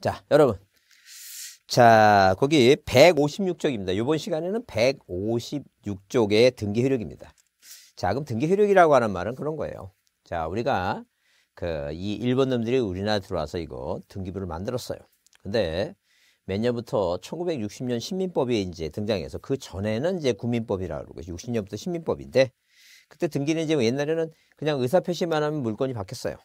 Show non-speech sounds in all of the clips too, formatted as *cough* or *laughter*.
자, 여러분. 자, 거기 156쪽입니다. 이번 시간에는 156쪽의 등기 효력입니다. 자, 그럼 등기 효력이라고 하는 말은 그런 거예요. 자, 우리가 그 이 일본 놈들이 우리나라 들어와서 이거 등기부를 만들었어요. 근데 몇 년부터 1960년 신민법이 이제 등장해서 그 전에는 이제 국민법이라고 그러고 60년부터 신민법인데 그때 등기는 이제 옛날에는 그냥 의사 표시만 하면 물건이 바뀌었어요.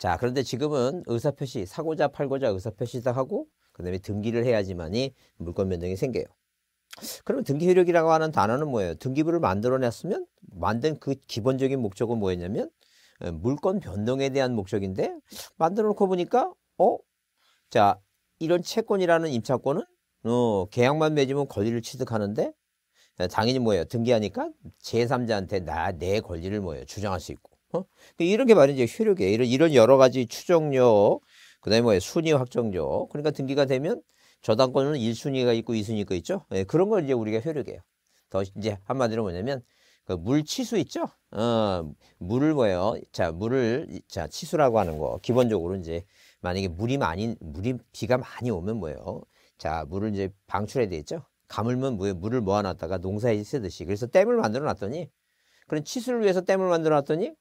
자, 그런데 지금은 의사표시, 사고자, 팔고자 의사표시다 하고 그 다음에 등기를 해야지만이 물권 변동이 생겨요. 그러면 등기 효력이라고 하는 단어는 뭐예요? 등기부를 만들어냈으면 만든 그 기본적인 목적은 뭐였냐면 예, 물권 변동에 대한 목적인데 만들어 놓고 보니까 어? 자, 이런 채권이라는 임차권은 어, 계약만 맺으면 권리를 취득하는데 예, 당연히 뭐예요? 등기하니까 제3자한테 나 내 권리를 뭐예요? 주장할 수 있고 어? 근데 그 이런 게 말이 이제 효력이에요. 이런, 이런 여러 가지 추정력, 그 다음에 뭐예요? 순위 확정력. 그러니까 등기가 되면 저당권은 1순위가 있고 2순위가 있죠. 예, 그런 걸 이제 우리가 효력이에요. 더 이제 한마디로 뭐냐면, 그 물치수 있죠? 어, 물을 뭐예요? 자, 물을, 자, 치수라고 하는 거. 기본적으로 이제 만약에 물이 많이, 물이, 비가 많이 오면 뭐예요? 자, 물을 이제 방출해야 되겠죠? 가물면 뭐예요 물을 모아놨다가 농사에 쓰듯이. 그래서 댐을 만들어 놨더니, 그런 치수를 위해서 댐을 만들어 놨더니,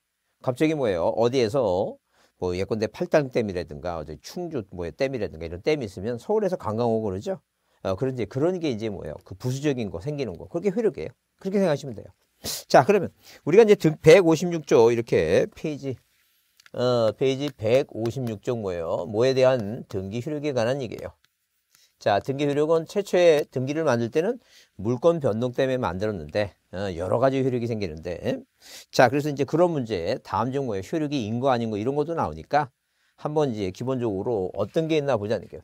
갑자기 뭐예요? 어디에서 뭐 예컨대 팔당댐이라든가 충주 뭐 댐이라든가 이런 댐이 있으면 서울에서 관광 오고 그러죠. 어, 그런 이 그런 게 이제 뭐예요? 그 부수적인 거 생기는 거 그렇게 회력이에요. 그렇게 생각하시면 돼요. 자 그러면 우리가 이제 등 156조 이렇게 페이지 어 페이지 156조 뭐예요? 뭐에 대한 등기 효력에 관한 얘기예요. 자, 등기 효력은 최초의 등기를 만들 때는 물권 변동 때문에 만들었는데 어, 여러 가지 효력이 생기는데 예? 자, 그래서 이제 그런 문제 다음 정보에 효력이 인거 아닌 거 이런 것도 나오니까 한번 이제 기본적으로 어떤 게 있나 보자니까요.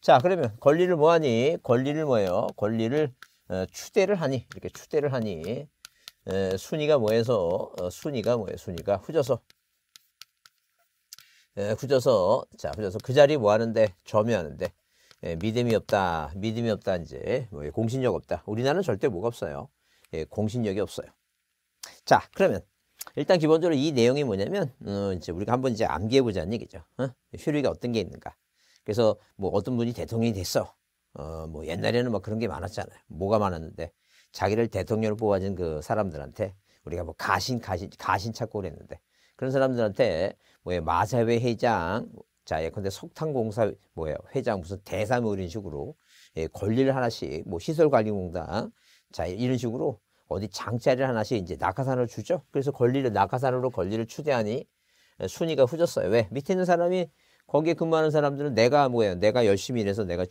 자, 그러면 권리를 뭐하니? 권리를 뭐예요? 권리를 어, 추대를 하니 이렇게 추대를 하니 어, 순위가 뭐해서 순위가 뭐예요? 순위가 후져서 에, 예, 후져서 자 후져서 그 자리 뭐 하는데 점유하는데 예, 믿음이 없다, 믿음이 없다 이제 뭐 예, 공신력 없다. 우리나라는 절대 뭐가 없어요. 예, 공신력이 없어요. 자, 그러면 일단 기본적으로 이 내용이 뭐냐면 어, 이제 우리가 한번 이제 암기해 보자는 얘기죠. 어? 효력이 어떤 게 있는가. 그래서 뭐 어떤 분이 대통령이 됐어. 어, 뭐 옛날에는 뭐 그런 게 많았잖아요. 뭐가 많았는데 자기를 대통령으로 뽑아준 그 사람들한테 우리가 뭐 가신 가신 가신 찾고 그랬는데 그런 사람들한테 뭐 예, 마사회 회장 자, 예컨대 석탄공사 뭐예요? 회장 무슨 대사 뭐 이런 식으로 예, 권리를 하나씩 뭐 시설관리공단 자 이런 식으로 어디 장자를 하나씩 이제 낙하산으로 주죠. 그래서 권리를 낙하산으로 권리를 추대하니 예, 순위가 후졌어요. 왜? 밑에 있는 사람이 거기에 근무하는 사람들은 내가 뭐예요? 내가 열심히 일해서 내가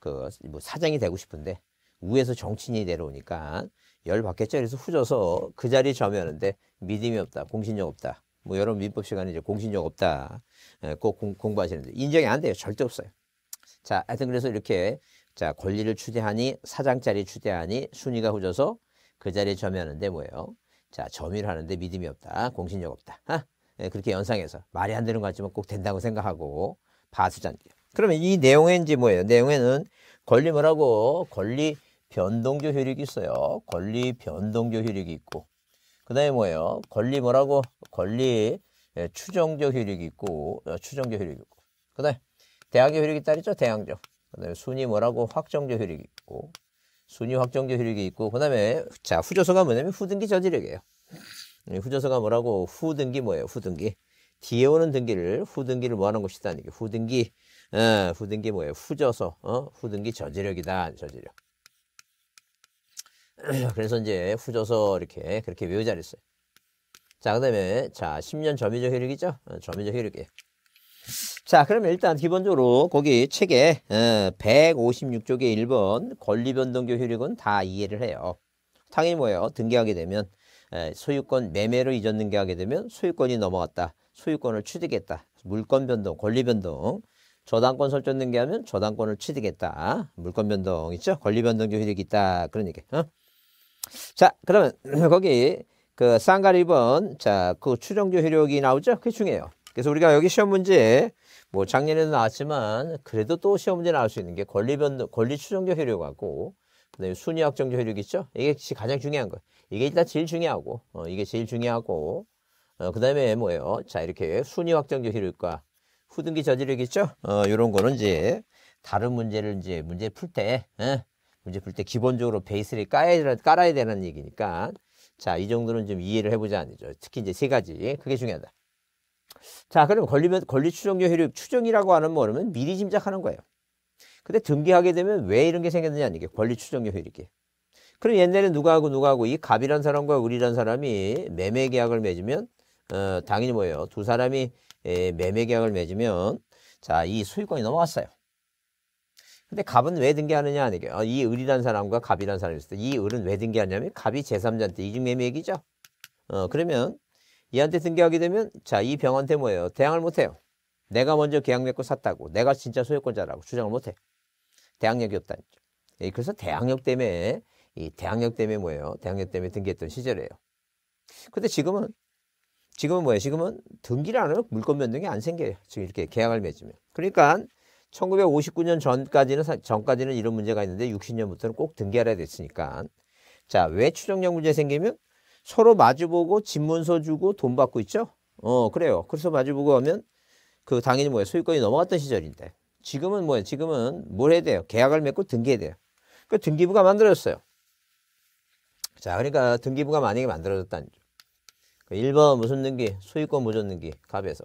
그 뭐 사장이 되고 싶은데 위에서 정치인이 내려오니까 열 받겠죠. 그래서 후져서 그 자리 에 점유하는데 믿음이 없다, 공신력 없다. 뭐 여러분 민법 시간에 이제 공신력 없다. 예, 꼭 공, 부하시는데 인정이 안 돼요. 절대 없어요. 자, 하여튼 그래서 이렇게 자, 권리를 추대하니 사장짜리 추대하니 순위가 후져서 그 자리에 점유하는데 뭐예요? 자, 점유를 하는데 믿음이 없다. 공신력 없다. 하? 아, 예, 그렇게 연상해서 말이 안 되는 것 같지만 꼭 된다고 생각하고 봐주자는 게. 그러면 이 내용인지 뭐예요? 내용에는 권리 뭐라고? 권리 변동조 효력이 있어요. 권리 변동조 효력이 있고 그 다음에 뭐예요? 권리 뭐라고? 권리 예, 추정적 효력이 있고 어, 추정적 효력이 있고 그 다음에 대항적 효력이 따르죠? 대항적 그 다음에 순위 뭐라고? 확정적 효력이 있고 순위 확정적 효력이 있고 그 다음에 자 후조서가 뭐냐면 후등기 저지력이에요 후조서가 뭐라고? 후등기 뭐예요? 후등기 뒤에 오는 등기를 후등기를 뭐하는 것이다 이게 후등기 어, 후등기 뭐예요? 후조서 어? 후등기 저지력이다 저지력 *clears throat* 그래서 이제 후져서 이렇게 그렇게 외우자 않았어요. 자, 그 다음에 자 10년 점유적 효력이죠. 어, 점유적 효력이에요. 자, 그러면 일단 기본적으로 거기 책에 1 5 6쪽에 1번 권리변동교 효력은 다 이해를 해요. 당연히 뭐예요? 등기하게 되면 소유권 매매로 이전 등기하게 되면 소유권이 넘어갔다. 소유권을 취득했다. 물권 변동, 권리 변동. 저당권 설정 등기하면 저당권을 취득했다. 물권 변동 있죠? 권리 변동교 효력이 있다. 그런 얘기. 어? 자, 그러면 *clears throat* 거기 그 쌍가립은 자, 그 추정조 효력이 나오죠? 그게 중요해요. 그래서 우리가 여기 시험 문제 뭐 작년에도 나왔지만 그래도 또 시험 문제 나올 수 있는 게 권리 변 권리 추정조 효력하고 그다음에 순위 확정조 효력 있죠? 이게 가장 중요한 거. 이게 일단 제일 중요하고 어, 이게 제일 중요하고 어, 그다음에 뭐예요? 자, 이렇게 순위 확정조 효력과 후등기 저지력 있죠? 어, 요런 거는 이제 다른 문제를 이제 문제 풀때 예? 이제볼때 기본적으로 베이스를 깔아야, 깔아야 되는 얘기니까 자, 이 정도는 좀 이해를 해보자 아니죠. 특히 이제 세 가지. 그게 중요하다. 자, 그럼 권리, 면 권리 추정료 효력, 추정이라고 하는 뭐냐면 미리 짐작하는 거예요. 근데 등기하게 되면 왜 이런 게 생겼느냐, 이게 권리 추정료 효율이게 그럼 옛날에 누가하고 누가하고 이 갑이란 사람과 을이란 사람이 매매 계약을 맺으면, 어, 당연히 뭐예요. 두 사람이 에, 매매 계약을 맺으면, 자, 이 소유권이 넘어갔어요. 근데 갑은 왜 등기하느냐 이게 아, 어, 이 을이란 사람과 갑이란 사람이 있을 때이 을은 왜 등기하냐면 갑이 제삼자한테 이중매매 얘기죠. 어 그러면 얘한테 등기하게 되면 자이 병한테 뭐예요? 대항을 못해요. 내가 먼저 계약 맺고 샀다고 내가 진짜 소유권자라고 주장을 못해. 대항력이 없다는 거죠. 예, 그래서 대항력 때문에 이 대항력 때문에 뭐예요? 대항력 때문에 등기했던 시절이에요. 근데 지금은 지금은 뭐예요? 지금은 등기를 안 하면 물권 변동이 안 생겨요. 지금 이렇게 계약을 맺으면. 그러니까 1959년 전까지는 전까지는 이런 문제가 있는데 60년부터는 꼭 등기하라 됐으니까. 자, 왜 추정력 문제 생기면 서로 마주보고 집문서 주고 돈 받고 있죠? 어, 그래요. 그래서 마주보고 하면 그 당연히 뭐야 소유권이 넘어갔던 시절인데. 지금은 뭐야 지금은 뭘 해야 돼요? 계약을 맺고 등기해야 돼요. 그 등기부가 만들어졌어요. 자, 그러니까 등기부가 만약에 만들어졌다는 거죠. 1번 그 무슨 등기? 소유권 보존 등기. 갑에서.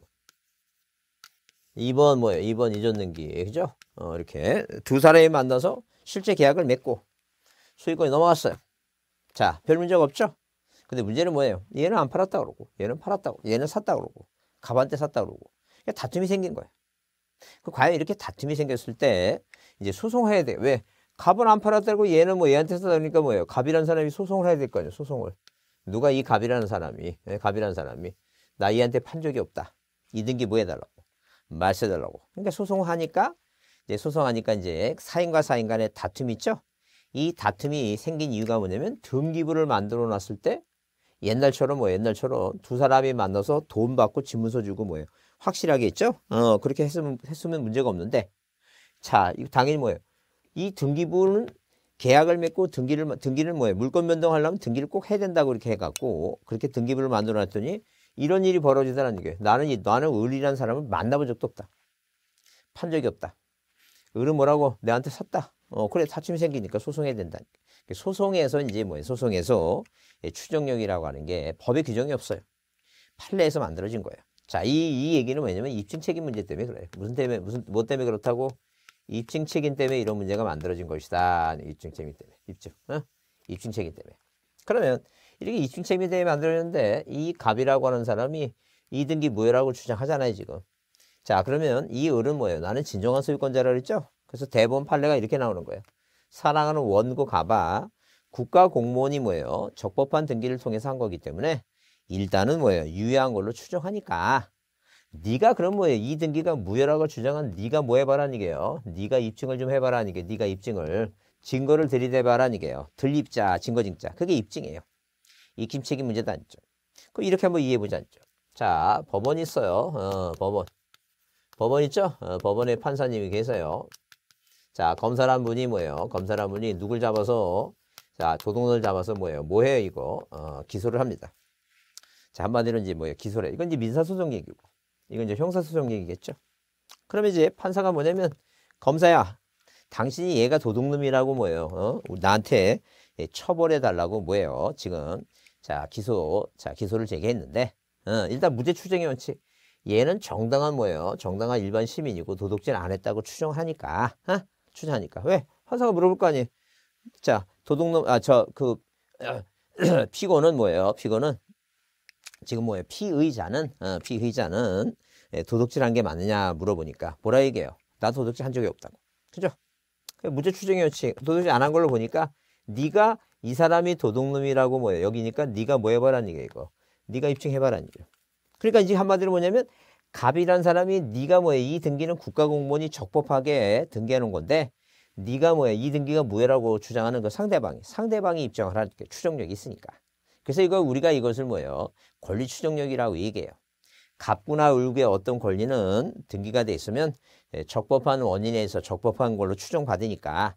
2번 뭐예요? 2번 이전 등기. 그죠? 어, 이렇게 두 사람이 만나서 실제 계약을 맺고 수익권이 넘어갔어요. 자, 별 문제가 없죠? 근데 문제는 뭐예요? 얘는 안 팔았다 그러고, 얘는 팔았다 그러고 얘는 샀다 그러고, 가반대 샀다 그러고. 그러니까 다툼이 생긴 거예요. 그 과연 이렇게 다툼이 생겼을 때 이제 소송해야 돼. 왜? 갑은 안 팔았다고 얘는 뭐 얘한테 샀다 그니까 뭐예요? 갑이라는 사람이 소송을 해야 될 거 아니에요, 소송을. 누가 이 갑이라는 사람이, 예, 갑이라는 사람이 나 얘한테 판 적이 없다. 이등기 뭐 해달라고. 마셔달라고. 그러니까 소송하니까 이제 소송하니까 이제 사인과 사인 간의 다툼 있죠. 이 다툼이 생긴 이유가 뭐냐면 등기부를 만들어 놨을 때 옛날처럼 뭐 옛날처럼 두 사람이 만나서 돈 받고 집문서 주고 뭐예요. 확실하게 했죠어 그렇게 했으면 했으면 문제가 없는데 자 이거 당연히 뭐예요. 이 등기부는 계약을 맺고 등기를 등기를 뭐예요? 물권 변동하려면 등기를 꼭 해야 된다고 이렇게 해갖고 그렇게 등기부를 만들어놨더니 이런 일이 벌어지다는 얘기예요. 나는 나는 을이라는 사람을 만나본 적도 없다. 판 적이 없다. 을은 뭐라고 내한테 샀다. 어 그래 사침이 생기니까 소송해야 된다. 소송에서 이제 뭐예요? 소송에서 추정력이라고 하는 게법의 규정이 없어요. 판례에서 만들어진 거예요. 자, 이, 이 얘기는 왜냐면 입증 책임 문제 때문에 그래요. 무슨 때문에, 무슨, 뭐 때문에 그렇다고? 입증 책임 때문에 이런 문제가 만들어진 것이다. 입증 책임 때문에. 입증, 어? 입증 책임 때문에. 그러면 이렇게 이중체미 대회 만들었는데 이 갑이라고 하는 사람이 이등기 무효라고 주장하잖아요 지금. 자 그러면 이 을은 뭐예요? 나는 진정한 소유권자라 그랬죠? 그래서 대법원 판례가 이렇게 나오는 거예요. 사랑하는 원고 가봐 국가 공무원이 뭐예요? 적법한 등기를 통해서 한 거기 때문에 일단은 뭐예요? 유효한 걸로 추정하니까 네가 그럼 뭐예요? 이 등기가 무효라고 주장한 네가 뭐해봐라이게요 네가 입증을 좀 해봐라 이게 네가 입증을 증거를 들이대봐라이게요들립자 증거증자. 그게 입증이에요. 이김책이 문제 도 단점. 그 이렇게 한번 이해해 보지 않죠. 자, 법원 있어요. 어, 법원. 법원 있죠? 어, 법원의 판사님이 계세요. 자, 검사란 분이 뭐예요? 검사란 분이 누굴 잡아서, 자, 조동을 잡아서 뭐예요? 뭐예요, 이거? 어, 기소를 합니다. 자, 한마디로 이제 뭐예요? 기소를 해요. 이건 이제 민사소송 얘기고, 이건 이제 형사소송 얘기겠죠? 그러면 이제 판사가 뭐냐면, 검사야, 당신이 얘가 도둑놈이라고 뭐예요? 어? 나한테 예, 처벌해 달라고 뭐예요? 지금 자, 기소. 자, 기소를 제기했는데, 어, 일단 무죄 추정의 원칙. 얘는 정당한 뭐예요? 정당한 일반 시민이고 도둑질 안 했다고 추정하니까, 어? 추정하니까. 왜? 판사가 물어볼 거 아니에요? 자, 도둑놈, 아, 저, 그, *clears throat* 피고는 뭐예요? 피고는 지금 뭐예요? 피의자는, 어, 피의자는 예, 도둑질 한 게 맞느냐 물어보니까 뭐라 얘기해요? 나 도둑질 한 적이 없다고. 그죠? 무죄 추정의 원칙. 도둑질 안 한 걸로 보니까 네가 이 사람이 도둑놈이라고 뭐예요 여기니까 네가 뭐 해봐라는 얘기야 이거 네가 입증해봐라는 얘기예요 그러니까 이제 한마디로 뭐냐면 갑이란 사람이 네가 뭐해이 등기는 국가공무원이 적법하게 등기해놓은 건데 네가 뭐해이 등기가 무효라고 주장하는 거 그 상대방이 상대방이 입증을 하니 추정력이 있으니까 그래서 이걸 우리가 이것을 뭐예요 권리 추정력이라고 얘기해요 갑구나 을구의 어떤 권리는 등기가 돼 있으면 예, 적법한 원인에서 적법한 걸로 추정받으니까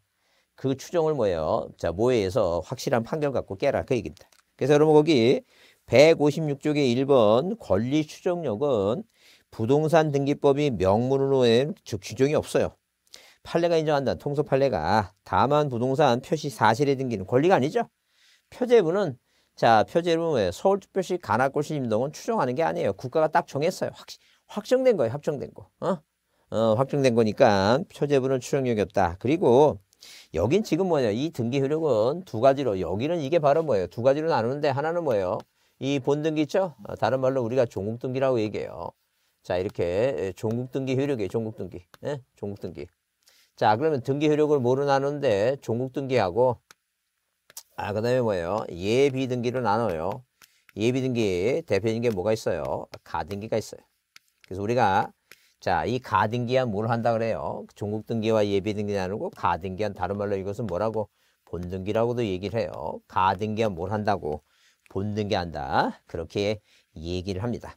그추종을 뭐예요? 자, 모의에서 확실한 판결 갖고 깨라. 그 얘기입니다. 그래서 여러분 거기 156쪽의 1번 권리 추종력은 부동산 등기법이 명문으로 즉 규정이 없어요. 판례가 인정한다. 통소 판례가. 다만 부동산 표시 사실의 등기는 권리가 아니죠. 표제부는 자, 표제부는 왜? 서울특별시 간악골시 임동은 추종하는게 아니에요. 국가가 딱 정했어요. 확, 확정된 거예요. 확정된 거. 어? 어, 확정된 거니까 표제부는 추종력이 없다. 그리고 여긴 지금 뭐냐 이 등기 효력은 두 가지로 여기는 이게 바로 뭐예요 두 가지로 나누는데 하나는 뭐예요 이 본등기죠 어, 다른 말로 우리가 종국등기라고 얘기해요 자 이렇게 종국등기 효력이에요 종국등기 예? 종국등기 자 그러면 등기 효력을 뭐로 나누는데 종국등기하고 아그 다음에 뭐예요 예비등기로 나눠요 예비등기 대표적인 게 뭐가 있어요 가등기가 있어요 그래서 우리가 자, 이 가등기한 뭘 한다 그래요? 종국 등기와 예비 등기 나누고 가등기한 다른 말로 이것은 뭐라고 본등기라고도 얘기를 해요. 가등기한 뭘 한다고 본등기한다. 그렇게 얘기를 합니다.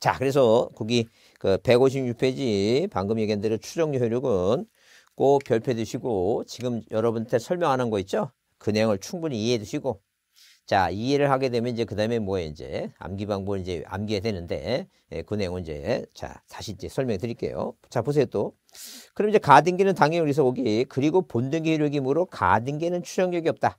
자, 그래서 거기 그 156페이지 방금 얘기한 대로 추정 효력은 꼭 결패 두시고 지금 여러분한테 설명하는 거 있죠? 그내용을 충분히 이해해 두시고 자, 이해를 하게 되면 이제 그 다음에 뭐에 이제 암기 방법을 이제 암기해야 되는데, 예, 그 내용은 이제, 자, 다시 이제 설명해 드릴게요. 자, 보세요 또. 그럼 이제 가등기는 당연히 여기서 오기, 그리고 본등기 효력이므로 가등기는 추정력이 없다.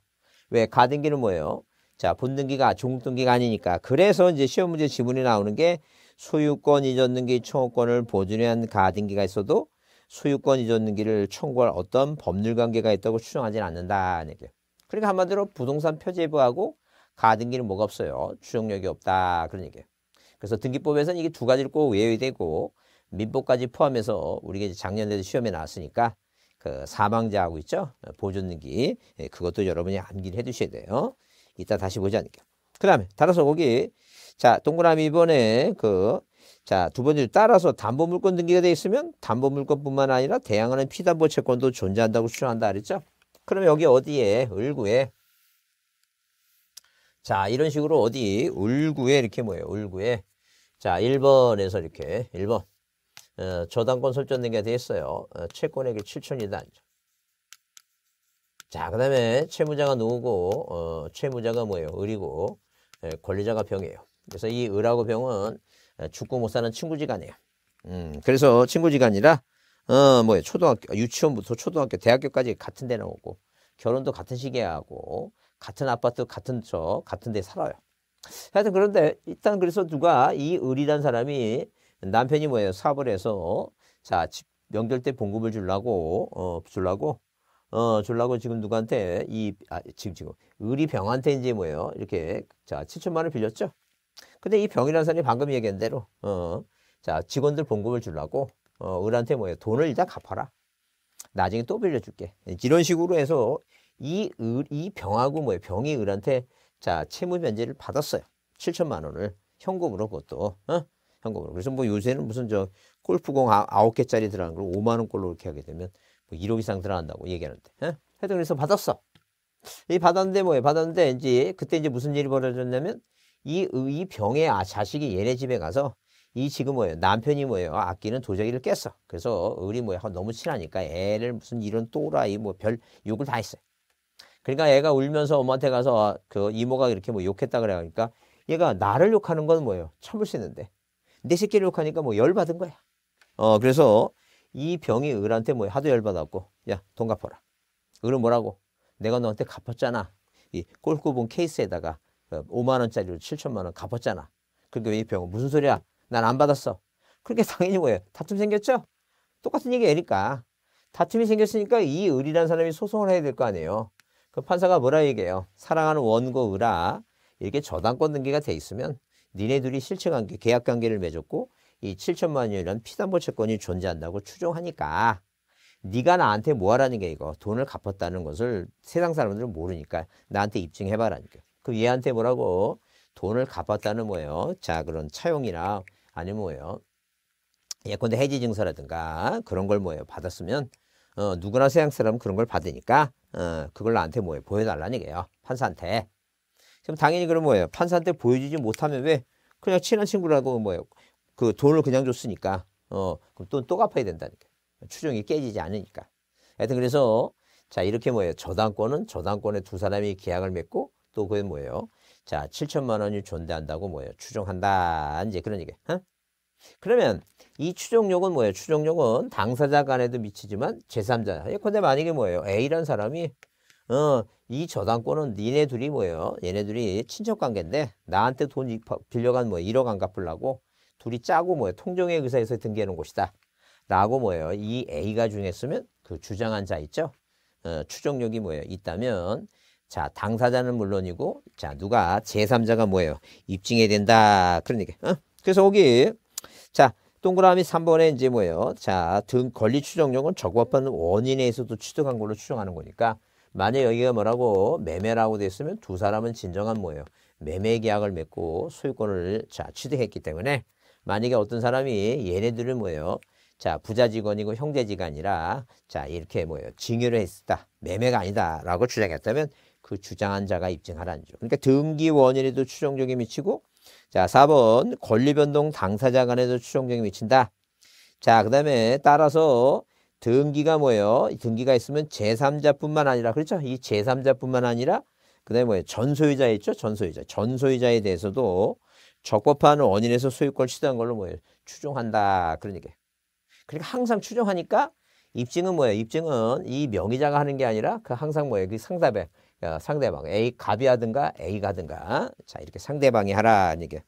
왜? 가등기는 뭐예요? 자, 본등기가 종등기가 아니니까. 그래서 이제 시험 문제 지문이 나오는 게 소유권 이전 등기 청구권을 보존한 가등기가 있어도 소유권 이전 등기를 청구할 어떤 법률 관계가 있다고 추정하지는 않는다. 이렇게. 네, 그러니까 한마디로 부동산 표제부하고 가등기는 뭐가 없어요. 추정력이 없다. 그런 얘기예요. 그래서 등기법에서는 이게 두 가지를 꼭 예외되고 민법까지 포함해서 우리가 이제 작년에도 시험에 나왔으니까 그 사망자하고 있죠. 보존등기 예, 그것도 여러분이 암기를 해두셔야 돼요. 이따 다시 보지 않을게요. 그 다음에 따라서 거기 자 동그라미 이번에 그 자 두 번째 따라서 담보물권 등기가 돼 있으면 담보물권뿐만 아니라 대항하는 피담보 채권도 존재한다고 추정한다 그랬죠. 그럼 여기 어디에? 을구에. 자, 이런 식으로 어디? 을구에 이렇게 뭐예요? 을구에. 자, 1번에서 이렇게 1번. 어, 저당권 설정된 게 되었어요. 어, 채권액이 7천이다. 자, 그 다음에 채무자가 누구고 어, 채무자가 뭐예요? 을이고 예, 권리자가 병이에요. 그래서 이 을하고 병은 어, 죽고 못 사는 친구지간이에요. 음, 그래서 친구지간이라 어, 뭐야, 초등학교, 아, 유치원부터 초등학교, 대학교까지 같은 데 나오고, 결혼도 같은 시기에 하고, 같은 아파트, 같은 저, 같은 데 살아요. 하여튼 그런데 일단 그래서 누가 이 을이란 사람이 남편이 뭐예요? 사업을 해서, 자, 집, 명절 때 봉급을 주려고, 어, 주려고, 어, 주려고 지금 누구한테 이, 아, 지금, 지금, 의리 병한테 이제 뭐예요? 이렇게, 자, 7천만 원 빌렸죠? 근데 이 병이라는 사람이 방금 얘기한 대로, 어, 자, 직원들 봉급을 주려고, 어, 을한테 뭐예요? 돈을 일단 갚아라. 나중에 또 빌려줄게. 이런 식으로 해서 이, 을, 이 병하고 뭐예요? 병이 을한테 자, 채무 변제를 받았어요. 7천만 원을. 현금으로 그것도. 어? 현금으로. 그래서 뭐 요새는 무슨 저 골프공 아, 아홉 개짜리 들어간 걸 5만 원꼴로 이렇게 하게 되면 뭐 1억 이상 들어간다고 얘기하는데. 어? 하여튼 그래서 받았어. 이 받았는데 뭐예요? 받았는데 이제 그때 이제 무슨 일이 벌어졌냐면 이, 이 병의 아, 자식이 얘네 집에 가서 이 지금 뭐예요? 남편이 뭐예요? 아끼는 도자기를 깼어. 그래서 을리 뭐야? 너무 친하니까 애를 무슨 이런 또라이 뭐 별 욕을 다 했어요. 그러니까 애가 울면서 엄마한테 가서 아, 그 이모가 이렇게 뭐 욕했다 그래가니까 얘가 나를 욕하는 건 뭐예요? 참을 수 있는데 내 새끼를 욕하니까 뭐 열받은 거야. 어 그래서 이 병이 을한테 뭐 하도 열받았고 야 돈 갚아라. 을은 뭐라고? 내가 너한테 갚았잖아. 이 꼴꼽은 케이스에다가 5만 어, 원짜리로 7천만 원 갚았잖아. 그러니이 병은 무슨 소리야? 난안 받았어. 그렇게 *laughs* 당연히 뭐예요? 다툼 생겼죠? 똑같은 얘기 애니까. 다툼이 생겼으니까 이 을이라는 사람이 소송을 해야 될 거 아니에요. 그 판사가 뭐라 얘기해요? 사랑하는 원고 을아 이렇게 저당권 등기가 돼 있으면 니네 둘이 실체관계, 계약관계를 맺었고 이 7천만 원이라는 피담보 채권이 존재한다고 추정하니까 네가 나한테 뭐하라는 게 이거 돈을 갚았다는 것을 세상 사람들은 모르니까 나한테 입증해봐라니까. 그럼 얘한테 뭐라고 돈을 갚았다는 뭐예요? 자 그런 차용이나 아니면 뭐예요? 예컨대 해지 증서라든가 그런 걸 뭐예요? 받았으면 어, 누구나 서양 사람 그런 걸 받으니까 어, 그걸 나한테 뭐예요? 보여달라는 얘기예요. 판사한테. 그럼 당연히 그럼 뭐예요? 판사한테 보여주지 못하면 왜 그냥 친한 친구라고 뭐예요? 그 돈을 그냥 줬으니까 어 그럼 돈 또 갚아야 된다니까 추정이 깨지지 않으니까. 하여튼 그래서 자 이렇게 뭐예요? 저당권은 저당권에 두 사람이 계약을 맺고 또 그게 뭐예요? 자, 7천만 원이 존재한다고 뭐예요? 추정한다. 이제 그런 얘기예요. 어? 그러면 이 추정력은 뭐예요? 추정력은 당사자 간에도 미치지만 제3자. 예컨대 만약에 뭐예요? A라는 사람이 어, 이 저당권은 니네 둘이 뭐예요? 얘네 둘이 친척 관계인데 나한테 돈 빌려간 뭐 1억 안 갚으려고 둘이 짜고 뭐예요? 통정의 의사에서 등기해놓은 곳이다. 라고 뭐예요? 이 A가 중했으면 그 주장한 자 있죠? 어, 추정력이 뭐예요? 있다면 자, 당사자는 물론이고, 자, 누가, 제3자가 뭐예요? 입증해야 된다. 그러니까. 어? 그래서 거기, 자, 동그라미 3번에 이제 뭐예요? 자, 등 권리 추정력은 적법한 원인에서도 취득한 걸로 추정하는 거니까, 만약 여기가 뭐라고 매매라고 됐으면두 사람은 진정한 뭐예요? 매매 계약을 맺고 소유권을 자, 취득했기 때문에, 만약에 어떤 사람이 얘네들을 뭐예요? 자, 부자 직원이고 형제직가 아니라, 자, 이렇게 뭐예요? 증여를 했다. 매매가 아니다라고 주장했다면, 그 주장한 자가 입증하란 줄. 그러니까 등기 원인에도 추정적이 미치고 자, 4번 권리 변동 당사자 간에도 추정적이 미친다. 자, 그다음에 따라서 등기가 뭐예요? 등기가 있으면 제3자뿐만 아니라 그렇죠? 이 제3자뿐만 아니라 그다음에 뭐예요? 전소유자 있죠? 전소유자. 전소유자에 대해서도 적법한 원인에서 소유권 을 취득한 걸로 뭐예요? 추정한다. 그런 얘기예요. 그러니까 항상 추정하니까 입증은 뭐예요? 입증은 이 명의자가 하는 게 아니라 그 항상 뭐예요? 그 상사배 상대방 A 갑이 하든가 A가 든가자 이렇게 상대방이 하라는 얘기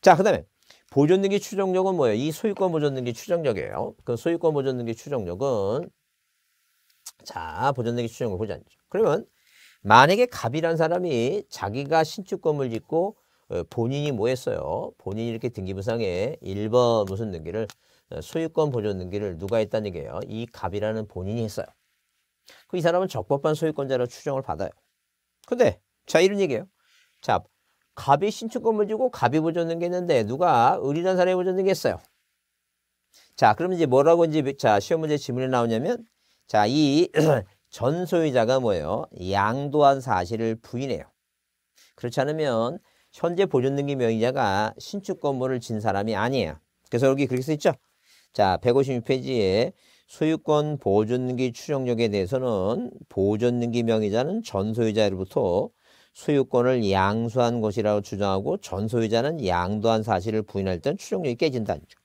자 그다음에 보존등기 추정력은 뭐예요? 이 소유권 보존등기 추정력이에요. 그 소유권 보존등기 추정력은 자 보존등기 추정력 보자. 그러면 만약에 갑이란 사람이 자기가 신축 건물 짓고 어, 본인이 뭐 했어요? 본인이 이렇게 등기부상에 1번 무슨 등기를 어, 소유권 보존 등기를 누가 했다는 얘기예요? 이 갑이라는 본인이 했어요. 그이 사람은 적법한 소유권자로 추정을 받아요. 근데 자 이런 얘기예요. 자 갑이 신축권 보증고 갑이 보존등기했는데 누가 의리한 사람이 보존등기했어요. 자 그러면 이제 뭐라고 이제 자 시험 문제 지문에 나오냐면 자이 전 *clears throat* 소유자가 뭐예요? 양도한 사실을 부인해요. 그렇지 않으면 현재 보존등기 명의자가 신축 건물을 진 사람이 아니에요. 그래서 여기 그렇게 써 있죠. 자 156페이지에 소유권 보존등기 추정력에 대해서는 보존등기 명의자는 전소유자로부터 소유권을 양수한 것이라고 주장하고 전소유자는 양도한 사실을 부인할 땐 추정력이 깨진다는 점.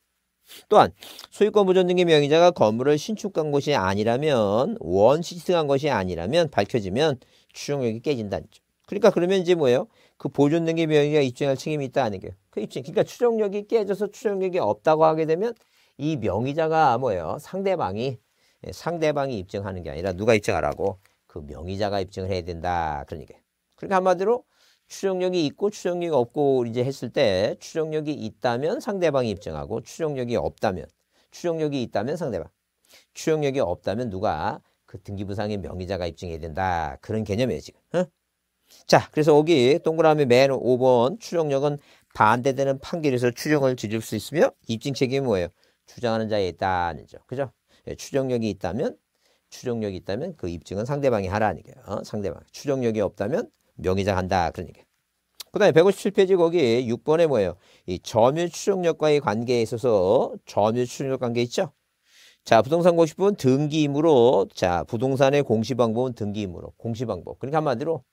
또한 소유권 보존 등기 명의자가 건물을 신축한 것이 아니라면 원 시승한 것이 아니라면 밝혀지면 추정력이 깨진다는 점. 그러니까 그러면 이제 뭐예요? 그 보존 등기 명의가 입증할 책임이 있다는 게그 입증. 그러니까 추정력이 깨져서 추정력이 없다고 하게 되면 이 명의자가 뭐예요? 상대방이 예, 상대방이 입증하는 게 아니라 누가 입증하라고 그 명의자가 입증을 해야 된다 그런 얘기예요. 그러니까 한마디로 추정력이 있고 추정력이 없고 이제 했을 때 추정력이 있다면 상대방이 입증하고 추정력이 없다면 추정력이 있다면 상대방 추정력이 없다면 누가 그 등기부상의 명의자가 입증해야 된다 그런 개념이에요 지금. 어? 자 그래서 여기 동그라미 맨 5번 추정력은 반대되는 판결에서 추정을 뒤집을 수 있으며 입증 책임이 뭐예요? 주장하는 자에 있다 는니죠 그죠? 예, 추정력이 있다면 추정력이 있다면 그 입증은 상대방이 하라아니기요 어? 상대방. 추정력이 없다면 명의자 한다 그런 얘기예요. 그 다음에 157페이지 거기 6번에 뭐예요? 이 점유 추정력과의 관계에 있어서 점유 추정력 관계 있죠? 자, 부동산 공시법은 등기임으로, 자, 부동산의 공시방법은 등기임으로, 공시방법. 그러니까 한마디로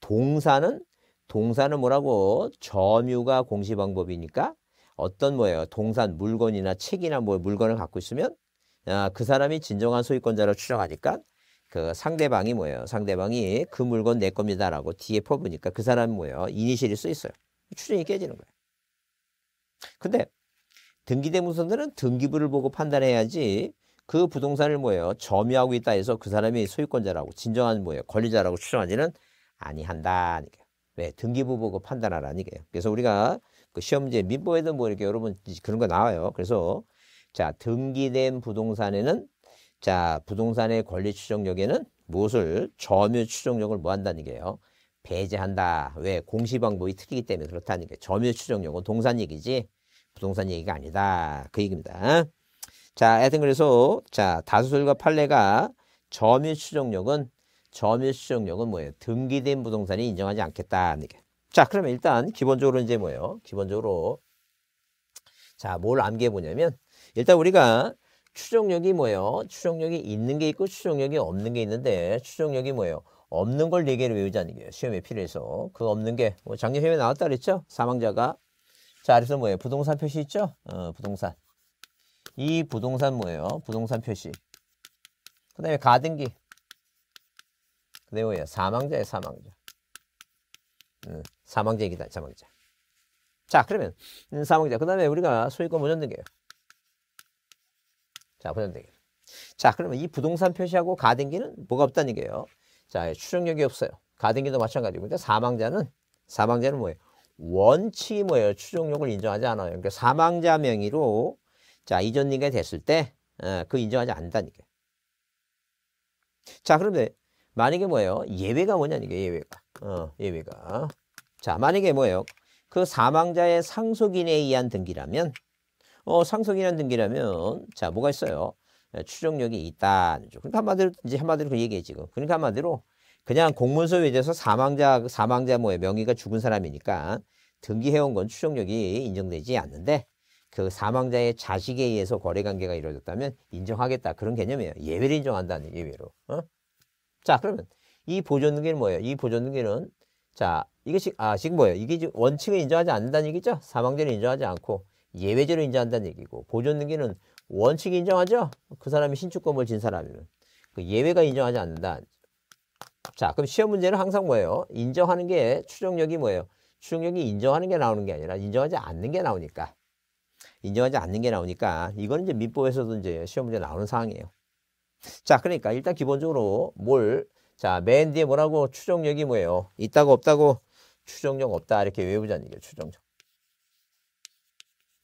동산은, 동산은 뭐라고? 점유가 공시방법이니까 어떤 뭐예요 동산 물건이나 책이나 뭐 물건을 갖고 있으면 아, 그 사람이 진정한 소유권자로 추정하니까 그 상대방이 뭐예요 상대방이 그 물건 내 겁니다라고 뒤에 퍼부니까 그사람 뭐예요 이니셜이 써 있어요 추정이 깨지는 거예요 근데 등기대문서들은 등기부를 보고 판단해야지 그 부동산을 뭐예요 점유하고 있다 해서 그 사람이 소유권자라고 진정한 뭐예요 권리자라고 추정하지는 아니한다 왜 등기부 보고 판단하라는 얘요 그래서 우리가 그 시험 문제 민법에도 뭐 이렇게 여러분 그런 거 나와요. 그래서 자 등기된 부동산에는 자 부동산의 권리 추정력에는 무엇을 점유 추정력을 뭐 한다는 게요. 배제한다. 왜 공시 방법이 틀리기 때문에 그렇다는 게 점유 추정력은 동산 얘기지 부동산 얘기가 아니다. 그 얘기입니다. 자, 하여튼 그래서 자 다수설과 판례가 점유 추정력은 점유 추정력은 뭐예요? 등기된 부동산이 인정하지 않겠다는 게. 자, 그러면 일단 기본적으로 이제 뭐예요? 기본적으로 자, 뭘 암기해 보냐면 일단 우리가 추정력이 뭐예요? 추정력이 있는 게 있고 추정력이 없는 게 있는데 추정력이 뭐예요? 없는 걸 네 개를 외우자는 거예요. 시험에 필요해서. 그 없는 게뭐 작년 해외 나왔다 그랬죠? 사망자가 자, 그래서 뭐예요? 부동산 표시 있죠? 어, 부동산. 이 부동산 뭐예요? 부동산 표시. 그다음에 가등기. 그다음에 뭐예요? 사망자의 사망자. 음. 사망자이다 사망자. 자, 그러면 음, 사망자. 그 다음에 우리가 소유권 보전등기요 자, 보전등기. 자, 그러면 이 부동산 표시하고 가등기는 뭐가 없다는 얘기예요. 자, 추정력이 없어요. 가등기도 마찬가지고. 사망자는 사망자는 뭐예요? 원칙이 뭐예요? 추정력을 인정하지 않아요. 그러니까 사망자 명의로 자, 이전리가 됐을 때그 어, 인정하지 않는다는 얘기예요. 자, 그런데 만약에 뭐예요? 예외가 뭐냐는 게 예외가. 어, 예외가. 자, 만약에 뭐예요? 그 사망자의 상속인에 의한 등기라면 어, 상속인한 등기라면 자, 뭐가 있어요? 예, 추정력이 있다. 그러니까, 그러니까 한마디로 이제 한마디로 그 얘기해 지금. 그러니까 한마디로 그냥 공문서 위에서 사망자 사망자 뭐에 명의가 죽은 사람이니까 등기해온 건 추정력이 인정되지 않는데 그 사망자의 자식에 의해서 거래 관계가 이루어졌다면 인정하겠다 그런 개념이에요. 예외를 인정한다는 예외로. 어? 자 그러면 이 보존등기는 뭐예요? 이 보존등기는 자, 이것이 아 지금 뭐예요? 이게 지금 원칙을 인정하지 않는다는 얘기죠? 사망죄를 인정하지 않고 예외제를 인정한다는 얘기고 보존등기는 원칙이 인정하죠? 그 사람이 신축건물 진 사람이면 그 예외가 인정하지 않는다. 자, 그럼 시험 문제는 항상 뭐예요? 인정하는 게 추정력이 뭐예요? 추정력이 인정하는 게 나오는 게 아니라 인정하지 않는 게 나오니까 인정하지 않는 게 나오니까 이거는 이제 민법에서도 이제 시험 문제 나오는 상황이에요. 자, 그러니까 일단 기본적으로 뭘 자, 맨 뒤에 뭐라고? 추정력이 뭐예요? 있다고 없다고? 추정력 없다. 이렇게 외우자는 얘기예요.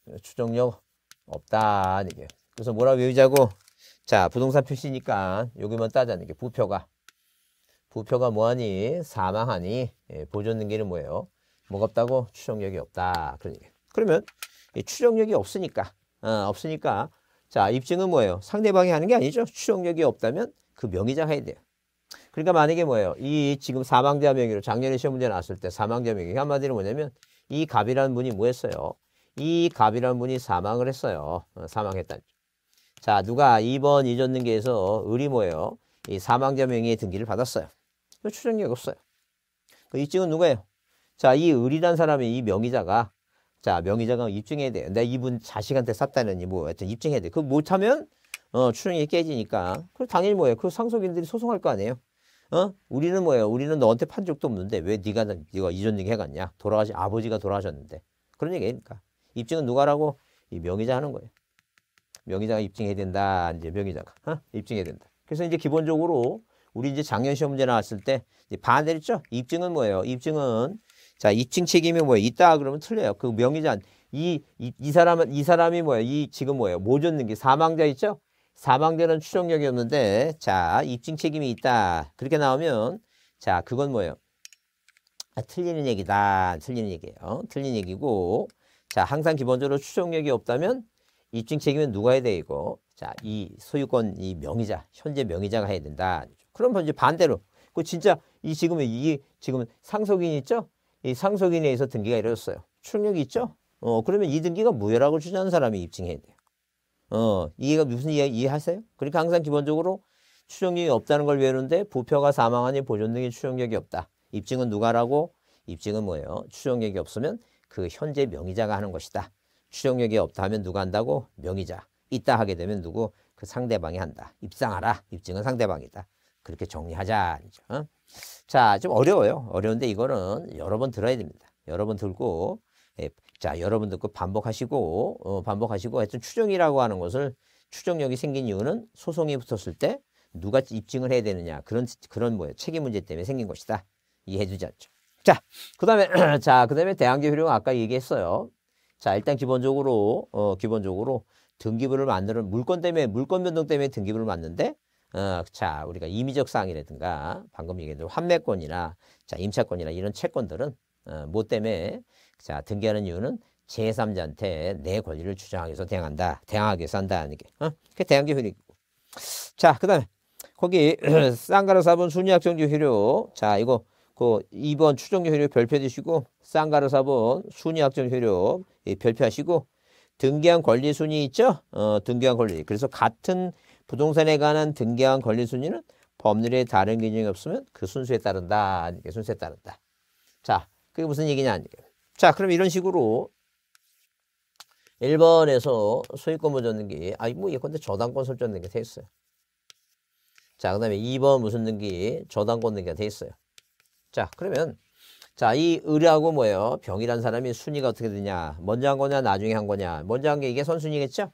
추정력추정력 없다. 이게. 그래서 뭐라고 외우자고? 자, 부동산 표시니까 여기만 따자는 게 부표가. 부표가 뭐하니? 사망하니? 예, 보존 등기는 뭐예요? 뭐가 없다고? 추정력이 없다. 그런 얘기. 그러면 이추정력이 없으니까, 아, 없으니까 자, 입증은 뭐예요? 상대방이 하는 게 아니죠. 추정력이 없다면 그 명의자 가 해야 돼요. 그러니까 만약에 뭐예요? 이 지금 사망자 명의로 작년에 시험 문제 나왔을 때 사망자 명의 한마디로 뭐냐면 이 갑이라는 분이 뭐 했어요? 이 갑이라는 분이 사망을 했어요. 어, 사망했다는 자, 누가 2번 이전등기에서 을이 뭐예요? 이 사망자 명의의 등기를 받았어요. 추정력 없어요. 그 입증은 누구예요 자, 이 을이란 사람이 이 명의자가 자, 명의자가 입증해야 돼. 내가 이분 자식한테 샀다는니뭐 하여튼 입증해야 돼. 그 못하면 어, 추정이 깨지니까. 그 당연히 뭐예요? 그 상속인들이 소송할 거 아니에요? 어? 우리는 뭐예요? 우리는 너한테 판 적도 없는데 왜 네가 네가 이전 얘기 해갔냐? 돌아가신 아버지가 돌아가셨는데 그런 얘기니까 입증은 누가라고 이 명의자 하는 거예요. 명의자가 입증해야 된다. 이제 명의자가 어? 입증해야 된다. 그래서 이제 기본적으로 우리 이제 작년 시험 문제 나왔을 때 반대했죠. 입증은 뭐예요? 입증은 자 입증 책임이 뭐예요? 있다 그러면 틀려요. 그 명의자 이이 이, 이 사람은 이 사람이 뭐예요? 이 지금 뭐예요? 모졌는 게 사망자 있죠? 사망되는 추정력이 없는데 자 입증 책임이 있다 그렇게 나오면 자 그건 뭐예요? 아, 틀리는 얘기다 틀리는 얘기예요 틀린 얘기고 자 항상 기본적으로 추정력이 없다면 입증 책임은 누가 해야 되고 자 이 소유권 이 명의자 현재 명의자가 해야 된다 그럼 이제 반대로 그 진짜 이 지금 이 지금 상속인 있죠 이 상속인에 의해서 등기가 이루어졌어요 추정력이 있죠 어 그러면 이 등기가 무효라고 주장하는 사람이 입증해야 돼요. 어, 이해가 무슨 이해, 이해하세요? 그러니까 항상 기본적으로 추정력이 없다는 걸 외우는데 부표가 사망하니 보존 등의 추정력이 없다. 입증은 누가라고? 입증은 뭐예요? 추정력이 없으면 그 현재 명의자가 하는 것이다. 추정력이 없다 하면 누가 한다고? 명의자. 있다 하게 되면 누구? 그 상대방이 한다. 입상하라. 입증은 상대방이다. 그렇게 정리하자. 어? 자, 좀 어려워요. 어려운데 이거는 여러 번 들어야 됩니다. 여러 번 들고 예, 자, 여러분들 그 반복하시고, 어, 반복하시고, 하여튼 추정이라고 하는 것을 추정력이 생긴 이유는 소송이 붙었을 때 누가 입증을 해야 되느냐. 그런, 그런 뭐예요. 책임 문제 때문에 생긴 것이다. 이해해 주지 않죠. 자, 그 다음에, *clears throat* 자, 그 다음에 대항제 효력은 아까 얘기했어요. 자, 일단 기본적으로, 어, 기본적으로 등기부를 만드는 물건 때문에, 물건 변동 때문에 등기부를 만드는데, 어, 자, 우리가 임의적 사항이라든가, 방금 얘기했던 환매권이나, 자, 임차권이나 이런 채권들은, 어, 뭐 때문에 자, 등기하는 이유는 제3자한테 내 권리를 주장하기 위해서 대항한다. 대항하기 위해서 한다. 이게. 어? 그게 대항기 효율이고 자, 그 다음에 거기 *clears throat* 쌍가루 사본 순위학정지 효력. 자, 이거 그 2번 추정적 효력 별표 드시고 쌍가루 사본 순위학정 효율 예, 별표하시고 등기한 권리 순위 있죠? 어, 등기한 권리. 그래서 같은 부동산에 관한 등기한 권리 순위는 법률에 다른 규정이 없으면 그 순수에 따른다. 이게 순수에 따른다. 자, 그게 무슨 얘기냐? 자, 그럼 이런 식으로 1번에서 소유권을 줬는게 아니 뭐 예컨대 저당권 설정 등기가 돼 있어요. 자, 그 다음에 2번 무슨 등기? 저당권 등기가 돼 있어요. 자, 그러면 자, 이 의뢰하고 뭐예요? 병이란 사람이 순위가 어떻게 되냐? 먼저 한 거냐, 나중에 한 거냐? 먼저 한 게 이게 선순위겠죠?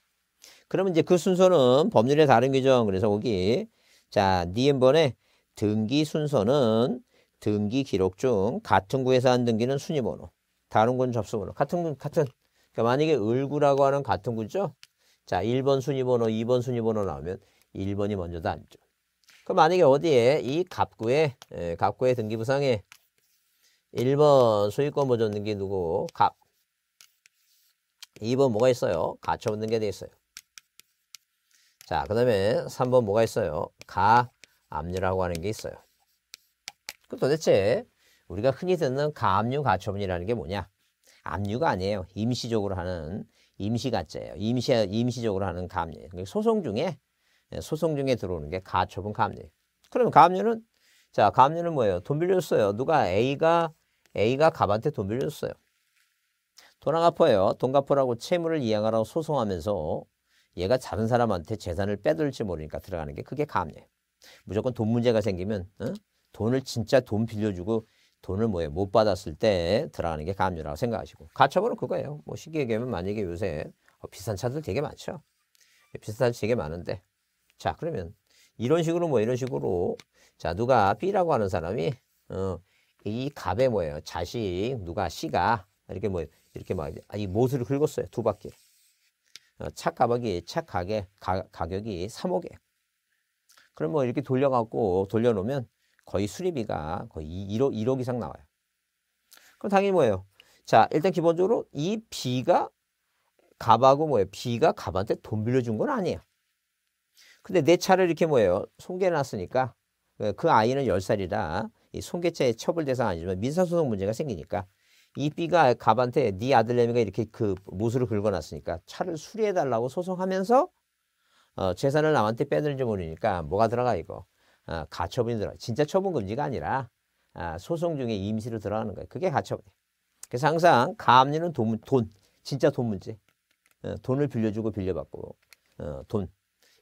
그러면 이제 그 순서는 법률의 다른 규정. 그래서 거기 자, 니은번에 등기 순서는 등기 기록 중 같은 구에서 한 등기는 순위 번호. 다른 군 접속으로. 같은 군, 같은. 그러니까 만약에 을구라고 하는 같은 군죠? 자, 1번 순위번호, 2번 순위번호 나오면 1번이 먼저다 아니죠. 그럼 만약에 어디에 이 갑구에 예, 갑구의 등기부상에 1번 소유권 보존 등기 누구? 갑. 2번 뭐가 있어요? 가처분 등기가 돼 있어요. 자, 그 다음에 3번 뭐가 있어요? 가, 압류라고 하는 게 있어요. 그 도대체 우리가 흔히 듣는 가압류 가처분이라는 게 뭐냐? 압류가 아니에요. 임시적으로 하는 임시 가짜예요. 임시 임시적으로 하는 가압류. 그러니까 소송 중에 네, 소송 중에 들어오는 게 가처분 가압류. 그럼 가압류는 자 가압류는 뭐예요? 돈 빌려줬어요. 누가 A가 A가 갑한테 돈 빌려줬어요. 돈 안 갚아요. 돈 갚으라고 채무를 이양하라고 소송하면서 얘가 다른 사람한테 재산을 빼돌지 모르니까 들어가는 게 그게 가압류예요. 무조건 돈 문제가 생기면 어? 돈을 진짜 돈 빌려주고 돈을 뭐에 못 받았을 때 들어가는 게가압라고 생각하시고 가처분은 그거예요. 뭐 쉽게 얘기하면 만약에 요새 어, 비싼 차들 되게 많죠. 비싼 차 되게 많은데 자 그러면 이런 식으로 뭐 이런 식으로 자 누가 B라고 하는 사람이 어, 이 갑의 뭐예요 자식 누가 C가 이렇게 뭐 이렇게 막이 아, 못을 긁었어요 두바퀴 어, 차 가격이 차 가격 가, 가격이 3억에 그럼 뭐 이렇게 돌려갖고 돌려놓으면 거의 수리비가 거의 1억, 1억 이상 나와요. 그럼 당연히 뭐예요? 자, 일단 기본적으로 이 B가 갑하고 뭐예요? B가 갑한테 돈 빌려준 건 아니에요. 근데 내 차를 이렇게 뭐예요? 송개해놨으니까 그, 그 아이는 10살이라 이 송개죄의 처벌 대상 아니지만 민사소송 문제가 생기니까 이 B가 갑한테 네 아들내미가 이렇게 그 모수를 긁어놨으니까 차를 수리해달라고 소송하면서 어, 재산을 남한테 빼들지 모르니까 뭐가 들어가 이거 어, 가처분이 들어 진짜 처분 금지가 아니라 아, 소송 중에 임시로 들어가는 거예요. 그게 가처분. 그래서 항상 가압류는 돈, 돈, 진짜 돈 문제. 어, 돈을 빌려주고 빌려받고 어, 돈.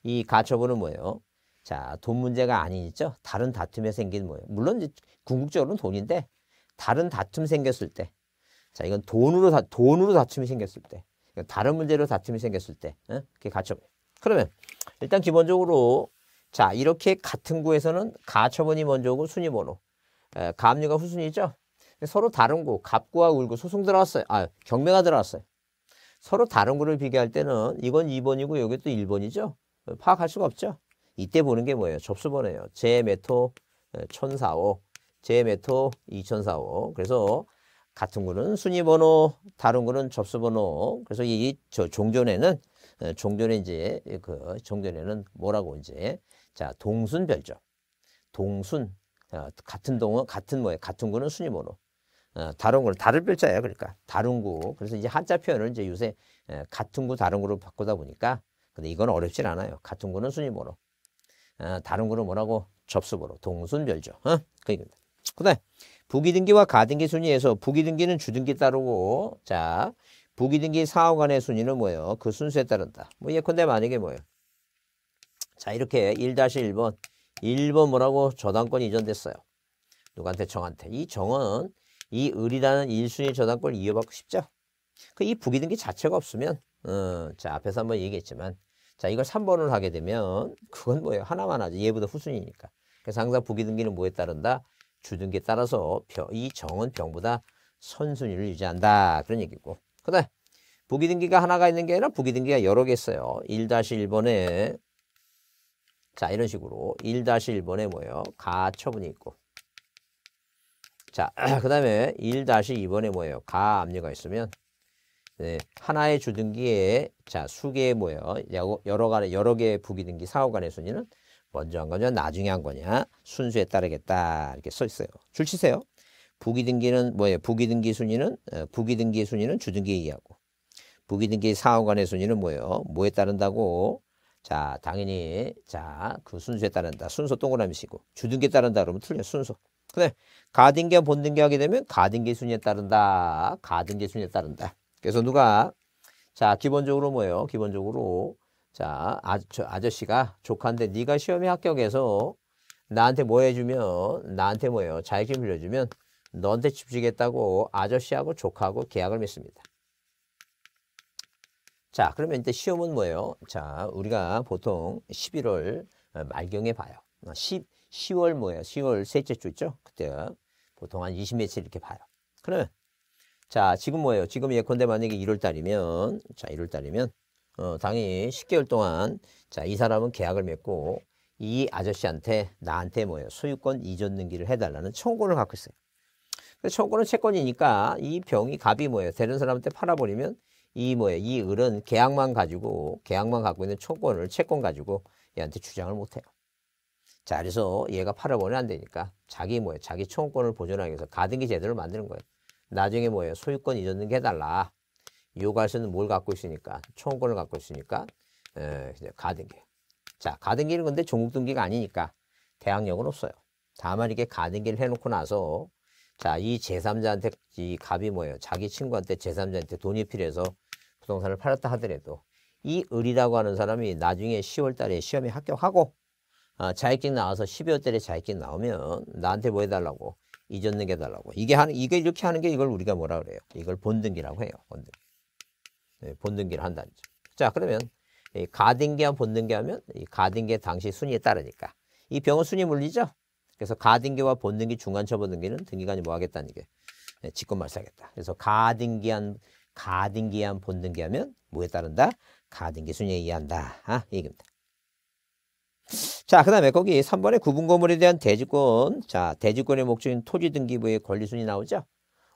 이 가처분은 뭐예요? 자, 돈 문제가 아니죠. 다른 다툼에 생긴 뭐예요? 물론 궁극적으로는 돈인데 다른 다툼 생겼을 때, 자, 이건 돈으로 다 돈으로 다툼이 생겼을 때, 그러니까 다른 문제로 다툼이 생겼을 때, 어? 그게 가처분. 그러면 일단 기본적으로 자 이렇게 같은 구에서는 가처분이 먼저 고 순위 번호 에, 가압류가 후순위죠. 서로 다른 구 갑구와 울구 소송 들어왔어요. 아 경매가 들어왔어요. 서로 다른 구를 비교할 때는 이건 2번이고 여기 또 1번이죠. 어, 파악할 수가 없죠. 이때 보는 게 뭐예요? 접수번호예요. 제메토 1045, 제메토 2045. 그래서 같은 구는 순위번호, 다른 구는 접수번호. 그래서 이저 종전에는 종전에 이제 그 종전에는 뭐라고 이제 자, 동순별죠 동순. 어, 같은 동어 같은 뭐예요? 같은 구는 순위모로. 어, 다른 구는 다른 별자예요. 그러니까 다른 구. 그래서 이제 한자 표현을 이제 요새 에, 같은 구 다른 구로 바꾸다 보니까 근데 이건 어렵진 않아요. 같은 구는 순위모로. 어, 다른 구는 뭐라고? 접수보로. 동순별죠 어? 그니까. 그다음 부기등기와 가등기 순위에서 부기등기는 주등기 따르고 자 부기등기 사후간의 순위는 뭐예요? 그 순수에 따른다. 뭐 예컨대 만약에 뭐예요? 자, 이렇게 1-1번. 1번 뭐라고 저당권 이전됐어요. 이 누구한테? 정한테. 이 정은 이 을이라는 1순위 저당권을 이어받고 싶죠. 그 이 부기등기 자체가 없으면 음, 자 앞에서 한번 얘기했지만 자 이걸 3번을 하게 되면 그건 뭐예요? 하나만 하지 얘보다 후순위니까. 그래서 항상 부기등기는 뭐에 따른다? 주등기에 따라서 병, 이 정은 병보다 선순위를 유지한다. 그런 얘기고. 그 다음 부기등기가 하나가 있는 게 아니라 부기등기가 여러 개 있어요. 1-1번에 자, 이런 식으로 1-1번에 뭐예요? 가처분이 있고. 자, 그 다음에 1-2번에 뭐예요? 가압류가 있으면 네, 하나의 주등기에 자, 수개에 뭐예요? 여러 간의 여러 개의 부기등기 상호 간의 순위는 먼저 한 거냐, 나중에 한 거냐, 순수에 따르겠다. 이렇게 써 있어요. 줄 치세요. 부기등기는 뭐예요? 부기등기 순위는 어, 부기등기 순위는 주등기에 의하고 부기등기 상호 간의 순위는 뭐예요? 뭐에 따른다고? 자, 당연히 자, 그순서에 따른다. 순서 동그라미 치고 주등기에 따른다 그러면 틀려. 순서. 근데 가등기와 본등기 하게 되면 가등기 순위에 따른다. 가등기 순위에 따른다. 그래서 누가 자, 기본적으로 뭐예요? 기본적으로 자, 아, 저, 아저씨가 조카인데 네가 시험에 합격해서 나한테 뭐 해주면 나한테 뭐예요? 자격증 빌려주면 너한테 집 주겠다고 아저씨하고 조카하고 계약을 맺습니다. 자, 그러면 이제 시험은 뭐예요? 자, 우리가 보통 11월 어, 말경에 봐요. 10, 어, 10월 뭐예요? 10월 셋째 주죠? 있 그때 보통 한 20매치 이렇게 봐요. 그러면 자, 지금 뭐예요? 지금 예컨대 만약에 1월 달이면 자, 1월 달이면 어, 당연히 10개월 동안 자, 이 사람은 계약을 맺고 이 아저씨한테 나한테 뭐예요? 소유권 이전 등기를 해달라는 청구를 갖고 있어요. 그 청구는 채권이니까 이 병이 갑이 뭐예요? 되는 사람한테 팔아버리면 이 뭐야 이 을은 계약만 가지고 계약만 갖고 있는 초권을 채권 가지고 얘한테 주장을 못해요. 자 그래서 얘가 팔아버리면 안 되니까 자기 뭐야 자기 초권을 보존하기 위해서 가등기 제도를 만드는 거예요. 나중에 뭐야 소유권 이전 등기 해달라. 요구할수는 뭘 갖고 있으니까 초권을 갖고 있으니까 에, 가등기. 자 가등기는 근데 종국 등기가 아니니까 대항력은 없어요. 다만 이렇게 가등기를 해놓고 나서 자, 이 제3자한테 이 갑이 뭐예요? 자기 친구한테 제3자한테 돈이 필요해서 부동산을 팔았다 하더라도 이 을이라고 하는 사람이 나중에 10월 달에 시험에 합격하고 아, 자격증 나와서 12월 달에 자격증 나오면 나한테 뭐 해달라고 이전 넘겨달라고 이게 하는 이게 이렇게 하는 게 이걸 우리가 뭐라 그래요? 이걸 본등기라고 해요. 본등기. 네, 본등기를 한다는 점. 자 그러면 가등기와 본등기하면 가등기 당시 순위에 따르니까 이 병은 순위 물리죠. 그래서 가등기와 본등기 중간처분 등기는 등기관이 뭐 하겠다는 게 네, 직권 말사하겠다 그래서 가등기한 가등기한 본등기하면 뭐에 따른다? 가등기 순위에 의한다. 아, 얘기입니다. 자, 그 다음에 거기 3번에 구분 건물에 대한 대지권. 자, 대지권의 목적인 토지 등기부의 권리 순위 나오죠?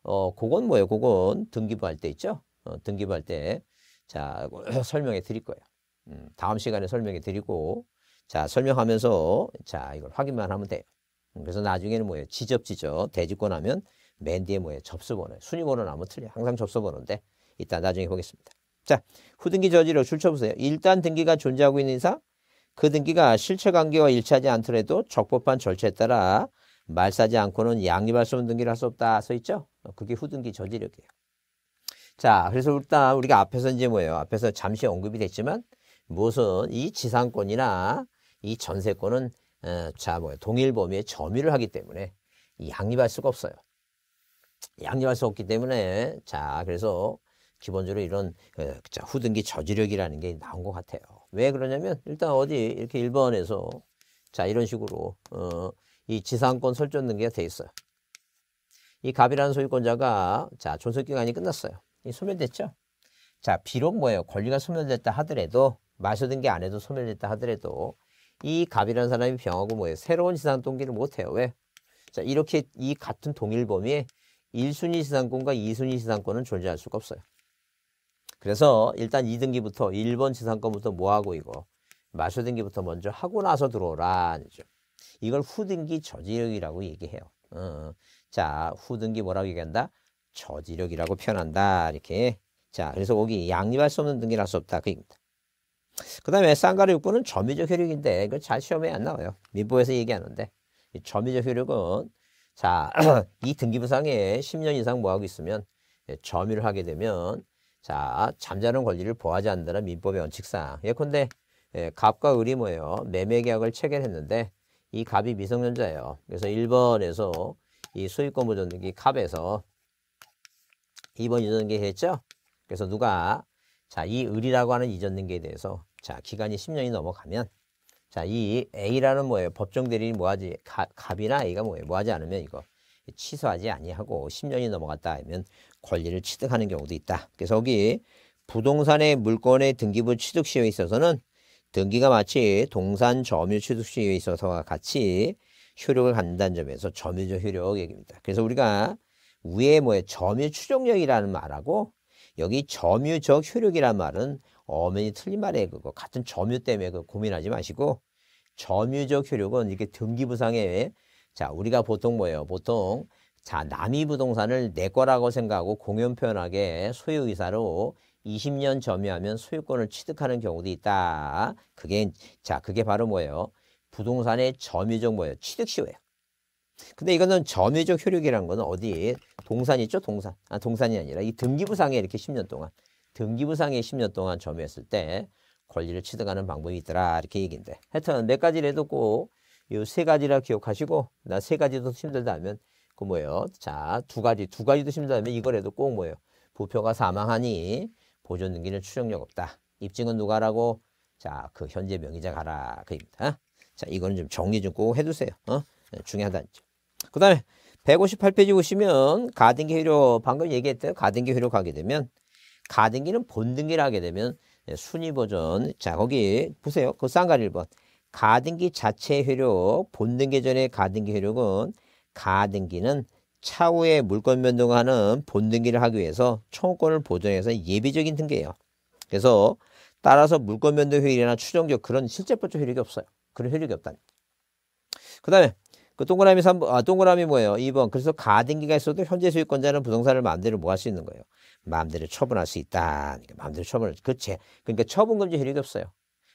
어, 그건 뭐예요? 그건 등기부 할 때 있죠? 어, 등기부 할 때. 자, *laughs* 설명해 드릴 거예요. 음, 다음 시간에 설명해 드리고, 자, 설명하면서, 자, 이걸 확인만 하면 돼요. 음, 그래서 나중에는 뭐예요? 지적지적, 대지권 하면 맨 뒤에 뭐예요? 접수번호. 순위번호는 아무 틀려. 항상 접수번호인데 이따 나중에 보겠습니다. 자, 후등기 저지를 줄쳐보세요. 일단 등기가 존재하고 있는 이상 그 등기가 실체 관계와 일치하지 않더라도 적법한 절차에 따라 말싸지 않고는 양립할 수 없는 등기를 할 수 없다 써 있죠? 어, 그게 후등기 저지력이에요. 자, 그래서 일단 우리가 앞에서 이제 뭐예요? 앞에서 잠시 언급이 됐지만 무엇은 이 지상권이나 이 전세권은 어, 자, 뭐 동일 범위의 점유를 하기 때문에 양립할 수가 없어요. 양립할 수 없기 때문에 자 그래서 기본적으로 이런 예, 자, 후등기 저지력이라는 게 나온 것 같아요. 왜 그러냐면 일단 어디 이렇게 1번에서 자 이런 식으로 어, 이 지상권 설정 등기가 돼 있어요. 이 갑이라는 소유권자가 자 존속기간이 끝났어요. 이 소멸됐죠. 자 비록 뭐예요 권리가 소멸됐다 하더라도 마셔등기 안 해도 소멸됐다 하더라도 이 갑이라는 사람이 병하고 뭐예요 새로운 지상 등기를 못해요. 왜? 자 이렇게 이 같은 동일 범위에 1순위 지상권과 2순위 지상권은 존재할 수가 없어요. 그래서 일단 2등기부터 1번 지상권부터 뭐하고 이거 마수등기부터 먼저 하고 나서 들어오라 이 이걸 후등기 저지력이라고 얘기해요. 어. 자 후등기 뭐라고 얘기한다? 저지력이라고 표현한다 이렇게. 자 그래서 거기 양립할 수 없는 등기를 할수 없다 그 얘기입니다. 그 다음에 쌍가루 육군은 점유적 효력인데 이거 잘 시험에 안 나와요. 민법에서 얘기하는데 점유적 효력은 자, *clears throat* 이 등기부상에 10년 이상 뭐하고 있으면 예, 점유를 하게 되면 자, 잠자는 권리를 보하지 않는다는 민법의 원칙상 예컨대 예, 갑과 예, 을이 뭐예요? 매매계약을 체결했는데 이 갑이 미성년자예요. 그래서 1번에서 이 소유권 보존등기 갑에서 2번 이전등기 했죠? 그래서 누가 자, 이 을이라고 하는 이전등기에 대해서 자, 기간이 10년이 넘어가면 자, 이 A라는 뭐예요? 법정 대리인이 뭐하지? 갑이나 A가 뭐예요? 뭐하지 않으면 이거 취소하지 아니하고 10년이 넘어갔다 하면 권리를 취득하는 경우도 있다. 그래서 여기 부동산의 물건의 등기부 취득 시효에 있어서는 등기가 마치 동산 점유 취득 시효에 있어서와 같이 효력을 갖는다는 점에서 점유적 효력 얘기입니다. 그래서 우리가 위에 뭐에 점유 추종력이라는 말하고 여기 점유적 효력이라는 말은 엄연히 틀린 말에 이요 그, 그거 같은 점유 때문에 그 고민하지 마시고 점유적 효력은 이렇게 등기부상에 자 우리가 보통 뭐예요? 보통 자 남이 부동산을 내 거라고 생각하고 공연 표현하게 소유 의사로 20년 점유하면 소유권을 취득하는 경우도 있다. 그게 자 그게 바로 뭐예요? 부동산의 점유적 뭐예요? 취득시효예요. 근데 이거는 점유적 효력이라는 거는 어디 동산이 있죠? 동산. 아, 동산이 아니라 이 등기부상에 이렇게 10년 동안 등기부상에 10년 동안 점유했을 때 권리를 취득하는 방법이 있더라 이렇게 얘기인데 하여튼 몇 네 가지를 해뒀고 이세 가지라 기억하시고 나 세 가지도 힘들다면 하그 뭐예요? 자 두 가지 두 가지도 힘들다면 이걸 해도 꼭 뭐예요? 부표가 사망하니 보존 등기는 추정력 없다. 입증은 누가라고? 자 그 현재 명의자 가라 그입니다. 어? 자 이거는 좀 정리 좀 꼭 해두세요. 어? 중요하다는 점. 그 다음에 158페이지 보시면 가등기 회료 방금 얘기했던 가등기 회료 가게 되면 가등기는 본등기를 하게 되면 예, 순위 버전 자 거기 보세요. 그 쌍갈 1번 가등기 자체 효력 본등기 전에 가등기 효력은 가등기는 차후에 물권 변동하는 본등기를 하기 위해서 청구권을 보존해서 예비적인 등기예요. 그래서 따라서 물권 변동 효율이나 추정적 그런 실제 법적 효력이 없어요. 그런 효력이 없다그 다음에 그 동그라미 3번, 아, 동그라미 뭐예요? 2번. 그래서 가등기가 있어도 현재 소유권자는 부동산을 마음대로 뭐 할 수 있는 거예요? 마음대로 처분할 수 있다. 그러니까 마음대로 처분을, 그치. 그러니까 처분금지 효력이 없어요.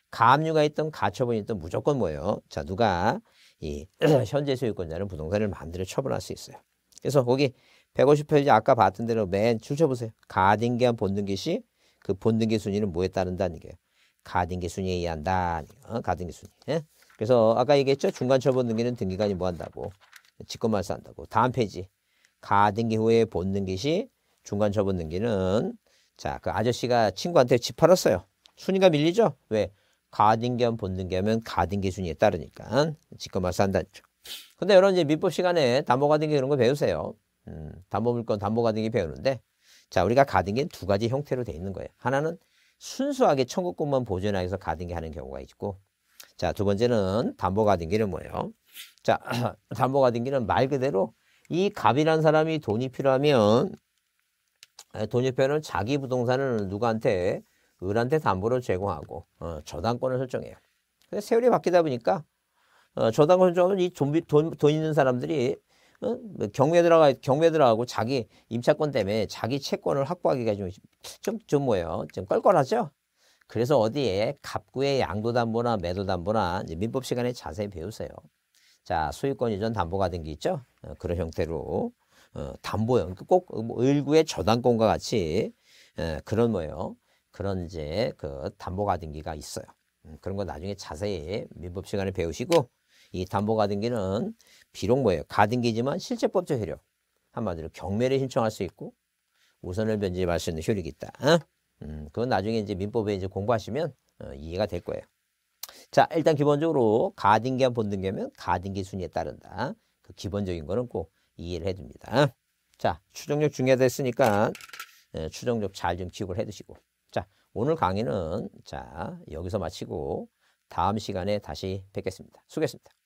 가압류가 있던 가처분이 있던 무조건 뭐예요? 자, 누가 이 *clears throat* 현재 소유권자는 부동산을 마음대로 처분할 수 있어요. 그래서 거기 150페이지 아까 봤던 대로 맨 줄쳐보세요. 가등기한 본등기 시그 본등기 순위는 뭐에 따른다는 게요 가등기 순위에 의한다. 어? 가등기 순위. 예? 그래서 아까 얘기했죠. 중간처분 등기는 등기관이 뭐 한다고. 직권말사 한다고. 다음 페이지. 가등기 후에 본등기 시 중간처분 등기는 자, 그 아저씨가 친구한테 집 팔았어요. 순위가 밀리죠? 왜? 가등기하면 본등기하면 가등기 순위에 따르니까 직권말사 한다죠. 는 근데 여러분 이제 민법 시간에 담보가등기 이런 거 배우세요. 음, 담보물건 담보가등기 배우는데 자, 우리가 가등기는 두 가지 형태로 돼 있는 거예요. 하나는 순수하게 청구권만 보존하기위해서 가등기 하는 경우가 있고 자, 두 번째는 담보가등기는 뭐예요? 자, *clears throat* 담보가등기는 말 그대로 이 갑이라는 사람이 돈이 필요하면 돈이 필요하면 자기 부동산을 누구한테 을한테 담보를 제공하고 어, 저당권을 설정해요. 근데 세율이 바뀌다 보니까 어, 저당권 설정하면 이 돈, 돈, 돈 있는 사람들이 어? 뭐 경매 들어가 경매 들어가고 자기 임차권 때문에 자기 채권을 확보하기가 좀좀 좀 뭐예요? 좀 껄껄하죠. 그래서 어디에 갑구의 양도담보나 매도담보나 민법 시간에 자세히 배우세요. 자, 소유권 이전 담보가 된게 있죠? 어, 그런 형태로 어, 담보형 그 꼭 뭐, 을구의 저당권과 같이 에, 예, 그런 뭐예요? 그런 이제 그 담보가 등기가 있어요. 음, 그런 거 나중에 자세히 민법 시간에 배우시고 이 담보가 등기는 비록 뭐예요? 가등기지만 실제법적 효력 한마디로 경매를 신청할 수 있고 우선을 변제할 수 있는 효력이 있다. 어? 음, 그건 나중에 이제 민법에 이제 공부하시면 어, 이해가 될 거예요. 자, 일단 기본적으로 가등기와 본등기면 가등기 순위에 따른다. 그 기본적인 거는 꼭 이해를 해둡니다. 자, 추정력 중요하다 했으니까 예, 추정력 잘 좀 기억을 해두시고. 자, 오늘 강의는 자 여기서 마치고 다음 시간에 다시 뵙겠습니다. 수고했습니다.